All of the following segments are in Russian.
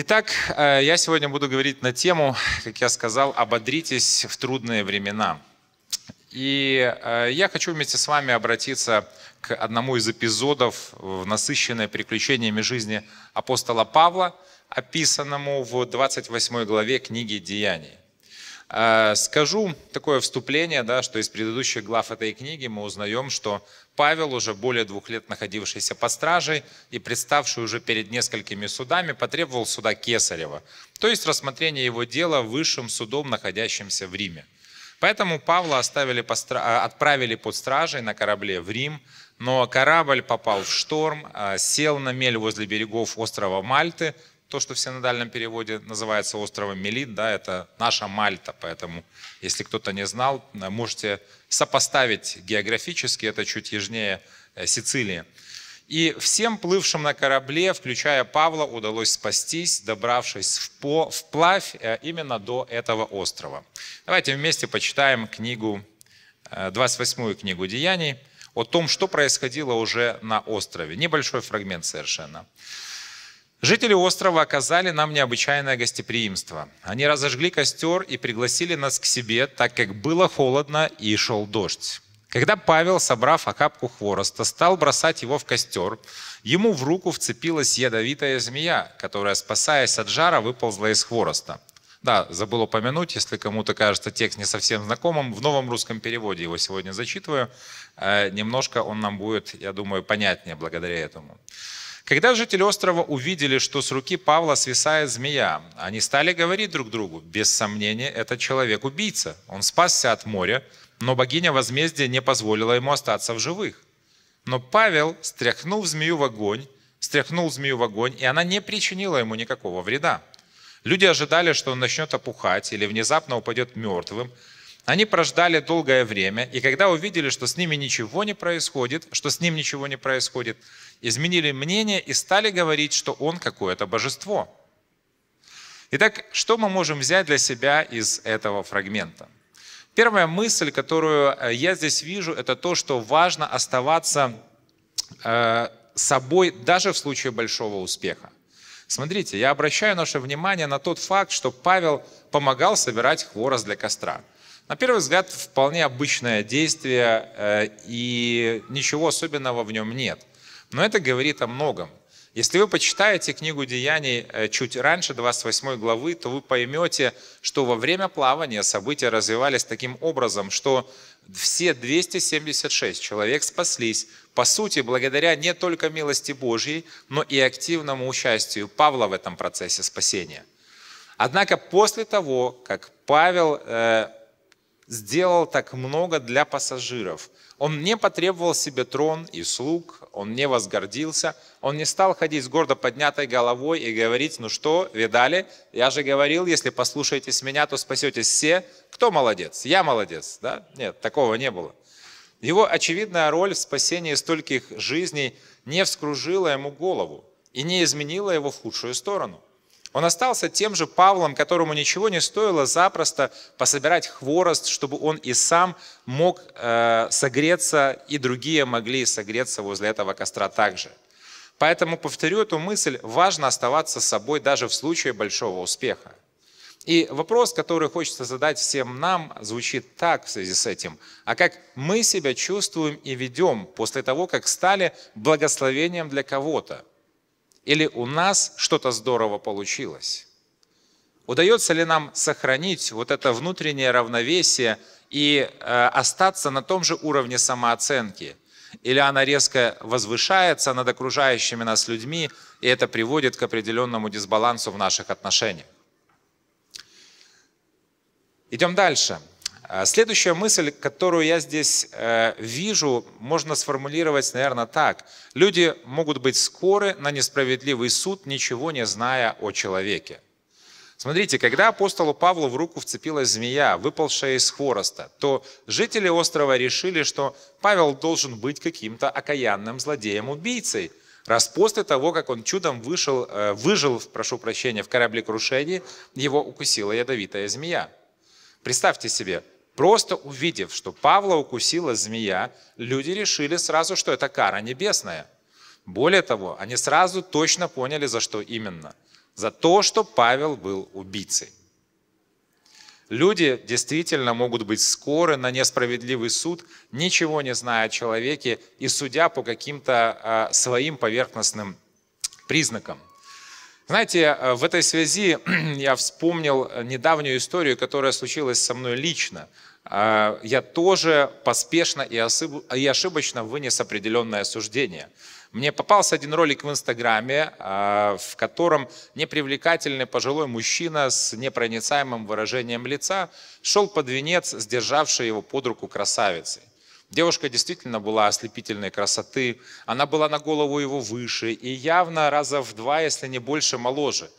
Итак, э, я сегодня буду говорить на тему, как я сказал, «Ободритесь в трудные времена». И э, я хочу вместе с вами обратиться к одному из эпизодов в насыщенной приключениями жизни апостола Павла, описанному в 28 главе книги «Деяний». А, скажу такое вступление, да, что из предыдущих глав этой книги мы узнаем, что Павел, уже более двух лет находившийся под стражей и представший уже перед несколькими судами, потребовал суда Кесарева, то есть рассмотрение его дела высшим судом, находящимся в Риме. Поэтому Павла оставили, а, отправили под стражей на корабле в Рим, но корабль попал в шторм, а, сел на мель возле берегов острова Мальты, то, что все на дальнем переводе называется островом Мелит, да, это наша Мальта, поэтому, если кто-то не знал, можете сопоставить географически, это чуть южнее э, Сицилии. И всем плывшим на корабле, включая Павла, удалось спастись, добравшись вплавь э, именно до этого острова. Давайте вместе почитаем книгу, 28 э, ю книгу Деяний, о том, что происходило уже на острове. Небольшой фрагмент совершенно. Жители острова оказали нам необычайное гостеприимство. Они разожгли костер и пригласили нас к себе, так как было холодно и шел дождь. Когда Павел, собрав окапку хвороста, стал бросать его в костер, ему в руку вцепилась ядовитая змея, которая, спасаясь от жара, выползла из хвороста. Да, забыл упомянуть, если кому-то кажется текст не совсем знакомым, в новом русском переводе его сегодня зачитываю. Э, немножко он нам будет, я думаю, понятнее благодаря этому. Когда жители острова увидели, что с руки Павла свисает змея, они стали говорить друг другу, без сомнения, это человек-убийца. Он спасся от моря, но богиня возмездия не позволила ему остаться в живых. Но Павел стряхнул змею в огонь, стряхнул змею в огонь, и она не причинила ему никакого вреда. Люди ожидали, что он начнет опухать или внезапно упадет мертвым. Они прождали долгое время, и когда увидели, что с ними ничего не происходит, что с ним ничего не происходит, изменили мнение и стали говорить, что он какое-то божество. Итак, что мы можем взять для себя из этого фрагмента? Первая мысль, которую э, я здесь вижу, это то, что важно оставаться э, собой даже в случае большого успеха. Смотрите, я обращаю наше внимание на тот факт, что Павел помогал собирать хворост для костра. На первый взгляд, вполне обычное действие, э, и ничего особенного в нем нет. Но это говорит о многом. Если вы почитаете книгу Деяний э, чуть раньше 28 главы, то вы поймете, что во время плавания события развивались таким образом, что все 276 человек спаслись, по сути, благодаря не только милости Божьей, но и активному участию Павла в этом процессе спасения. Однако после того, как Павел э, сделал так много для пассажиров – он не потребовал себе трон и слуг, он не возгордился, он не стал ходить с гордо поднятой головой и говорить, ну что, видали, я же говорил, если послушаетесь меня, то спасетесь все. Кто молодец? Я молодец, да? Нет, такого не было. Его очевидная роль в спасении стольких жизней не вскружила ему голову и не изменила его в худшую сторону. Он остался тем же Павлом, которому ничего не стоило запросто пособирать хворост, чтобы он и сам мог э, согреться, и другие могли согреться возле этого костра также. Поэтому, повторю эту мысль, важно оставаться собой даже в случае большого успеха. И вопрос, который хочется задать всем нам, звучит так в связи с этим. А как мы себя чувствуем и ведем после того, как стали благословением для кого-то? или у нас что-то здорово получилось? Удается ли нам сохранить вот это внутреннее равновесие и э, остаться на том же уровне самооценки? Или она резко возвышается над окружающими нас людьми, и это приводит к определенному дисбалансу в наших отношениях? Идем дальше. А следующая мысль, которую я здесь э, вижу, можно сформулировать, наверное, так. Люди могут быть скоры на несправедливый суд, ничего не зная о человеке. Смотрите, когда апостолу Павлу в руку вцепилась змея, выпалшая из хвороста, то жители острова решили, что Павел должен быть каким-то окаянным злодеем-убийцей, раз после того, как он чудом вышел, э, выжил, прошу прощения, в кораблекрушении, его укусила ядовитая змея. Представьте себе, Просто увидев, что Павла укусила змея, люди решили сразу, что это кара небесная. Более того, они сразу точно поняли, за что именно. За то, что Павел был убийцей. Люди действительно могут быть скоры на несправедливый суд, ничего не зная о человеке и судя по каким-то а, своим поверхностным признакам. Знаете, э, в этой связи я вспомнил э, недавнюю историю, которая случилась со мной лично. А, я тоже поспешно и ошибочно вынес определенное суждение. Мне попался один ролик в Инстаграме, а, в котором непривлекательный пожилой мужчина с непроницаемым выражением лица шел под венец, сдержавший его под руку красавицей. Девушка действительно была ослепительной красоты, она была на голову его выше и явно раза в два, если не больше, моложе.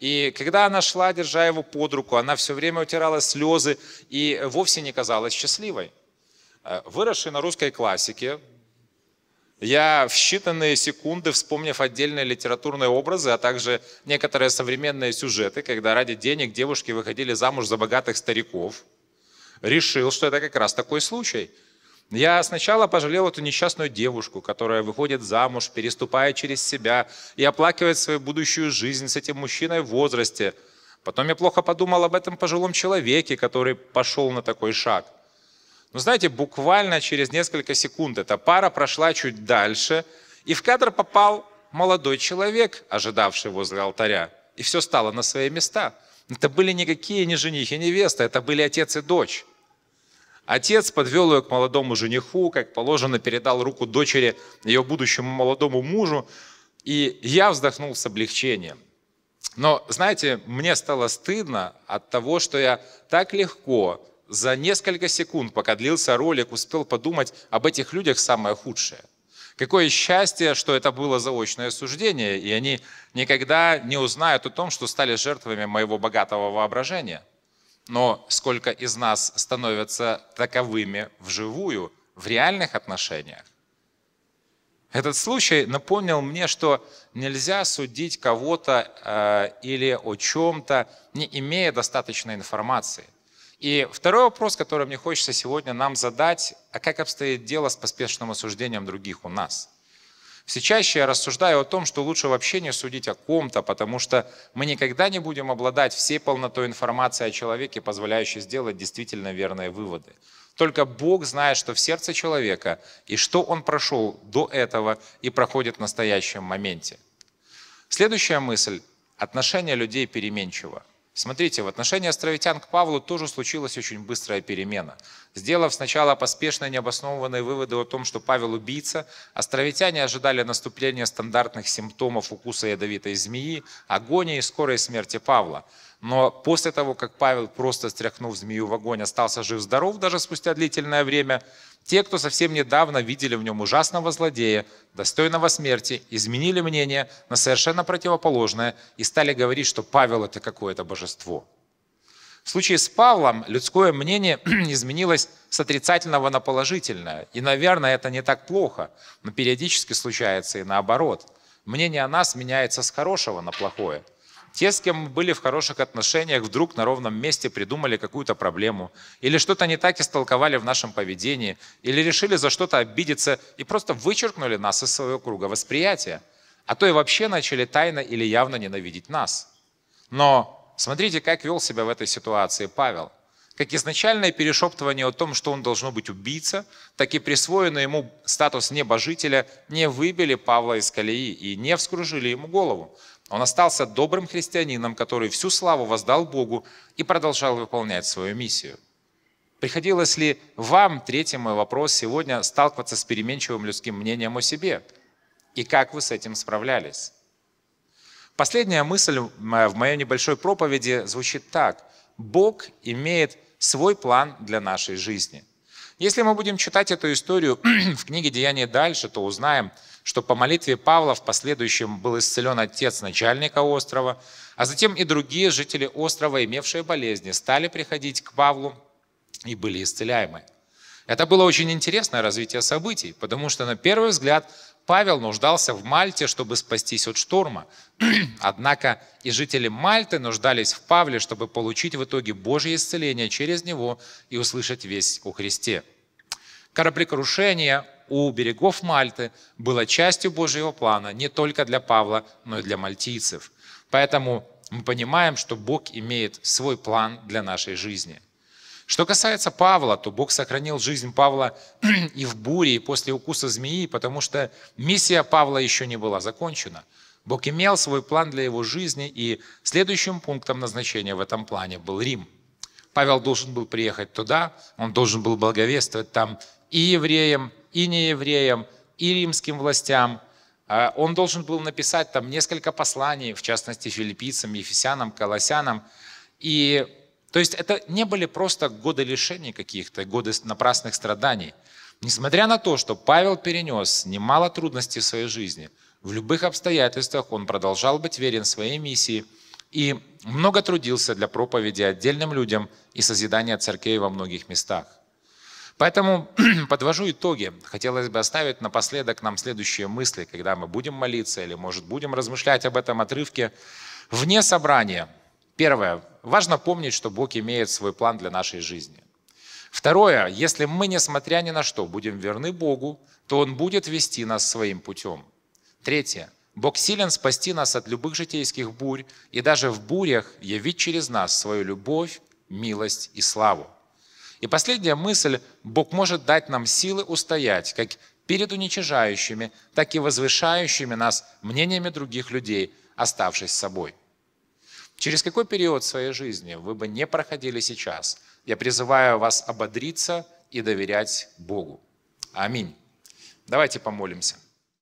И когда она шла, держа его под руку, она все время утирала слезы и вовсе не казалась счастливой. Э, выросший на русской классике, я в считанные секунды, вспомнив отдельные литературные образы, а также некоторые современные сюжеты, когда ради денег девушки выходили замуж за богатых стариков, решил, что это как раз такой случай – я сначала пожалел эту несчастную девушку, которая выходит замуж, переступая через себя и оплакивает свою будущую жизнь с этим мужчиной в возрасте. Потом я плохо подумал об этом пожилом человеке, который пошел на такой шаг. Но ну, знаете, буквально через несколько секунд эта пара прошла чуть дальше, и в кадр попал молодой человек, ожидавший возле алтаря. И все стало на свои места. Это были никакие не жених и невеста, это были отец и дочь. Отец подвел ее к молодому жениху, как положено, передал руку дочери, ее будущему молодому мужу, и я вздохнул с облегчением. Но, знаете, мне стало стыдно от того, что я так легко, за несколько секунд, пока длился ролик, успел подумать об этих людях самое худшее. Какое счастье, что это было заочное суждение, и они никогда не узнают о том, что стали жертвами моего богатого воображения – но сколько из нас становятся таковыми вживую, в реальных отношениях. Этот случай напомнил мне, что нельзя судить кого-то э, или о чем-то, не имея достаточной информации. И второй вопрос, который мне хочется сегодня нам задать, а как обстоит дело с поспешным осуждением других у нас? Все чаще я рассуждаю о том, что лучше вообще не судить о ком-то, потому что мы никогда не будем обладать всей полнотой информации о человеке, позволяющей сделать действительно верные выводы. Только Бог знает, что в сердце человека, и что он прошел до этого и проходит в настоящем моменте. Следующая мысль – отношение людей переменчиво – Смотрите, в отношении островитян к Павлу тоже случилась очень быстрая перемена. Сделав сначала поспешные необоснованные выводы о том, что Павел убийца, островитяне ожидали наступления стандартных симптомов укуса ядовитой змеи, агонии и скорой смерти Павла – но после того, как Павел просто стряхнув змею в огонь, остался жив-здоров даже спустя длительное время, те, кто совсем недавно видели в нем ужасного злодея, достойного смерти, изменили мнение на совершенно противоположное и стали говорить, что Павел – это какое-то божество. В случае с Павлом людское мнение изменилось с отрицательного на положительное. И, наверное, это не так плохо, но периодически случается и наоборот. Мнение о нас меняется с хорошего на плохое – те, с кем мы были в хороших отношениях, вдруг на ровном месте придумали какую-то проблему, или что-то не так истолковали в нашем поведении, или решили за что-то обидеться и просто вычеркнули нас из своего круга восприятия, а то и вообще начали тайно или явно ненавидеть нас. Но смотрите, как вел себя в этой ситуации Павел как изначальное перешептывание о том, что он должно быть убийца, так и присвоенный ему статус небожителя не выбили Павла из колеи и не вскружили ему голову. Он остался добрым христианином, который всю славу воздал Богу и продолжал выполнять свою миссию. Приходилось ли вам, третий мой вопрос, сегодня сталкиваться с переменчивым людским мнением о себе? И как вы с этим справлялись? Последняя мысль в моей небольшой проповеди звучит так. Бог имеет свой план для нашей жизни. Если мы будем читать эту историю в книге «Деяния дальше», то узнаем, что по молитве Павла в последующем был исцелен отец начальника острова, а затем и другие жители острова, имевшие болезни, стали приходить к Павлу и были исцеляемы. Это было очень интересное развитие событий, потому что на первый взгляд Павел нуждался в Мальте, чтобы спастись от шторма. Однако и жители Мальты нуждались в Павле, чтобы получить в итоге Божье исцеление через него и услышать весь о Христе. Кораблекрушение у берегов Мальты было частью Божьего плана не только для Павла, но и для мальтийцев. Поэтому мы понимаем, что Бог имеет свой план для нашей жизни. Что касается Павла, то Бог сохранил жизнь Павла и в буре, и после укуса змеи, потому что миссия Павла еще не была закончена. Бог имел свой план для его жизни, и следующим пунктом назначения в этом плане был Рим. Павел должен был приехать туда, он должен был благовествовать там и евреям, и не евреям, и римским властям. А, он должен был написать там несколько посланий, в частности, филиппийцам, ефесянам, колосянам. И, то есть это не были просто годы лишений каких-то, годы напрасных страданий. Несмотря на то, что Павел перенес немало трудностей в своей жизни, в любых обстоятельствах он продолжал быть верен своей миссии и много трудился для проповеди отдельным людям и созидания церквей во многих местах. Поэтому подвожу итоги. Хотелось бы оставить напоследок нам следующие мысли, когда мы будем молиться или, может, будем размышлять об этом отрывке. Вне собрания. Первое. Важно помнить, что Бог имеет свой план для нашей жизни. Второе. Если мы, несмотря ни на что, будем верны Богу, то Он будет вести нас своим путем. Третье. Бог силен спасти нас от любых житейских бурь и даже в бурях явить через нас свою любовь, милость и славу. И последняя мысль – Бог может дать нам силы устоять, как перед уничижающими, так и возвышающими нас мнениями других людей, оставшись собой. Через какой период своей жизни вы бы не проходили сейчас, я призываю вас ободриться и доверять Богу. Аминь. Давайте помолимся.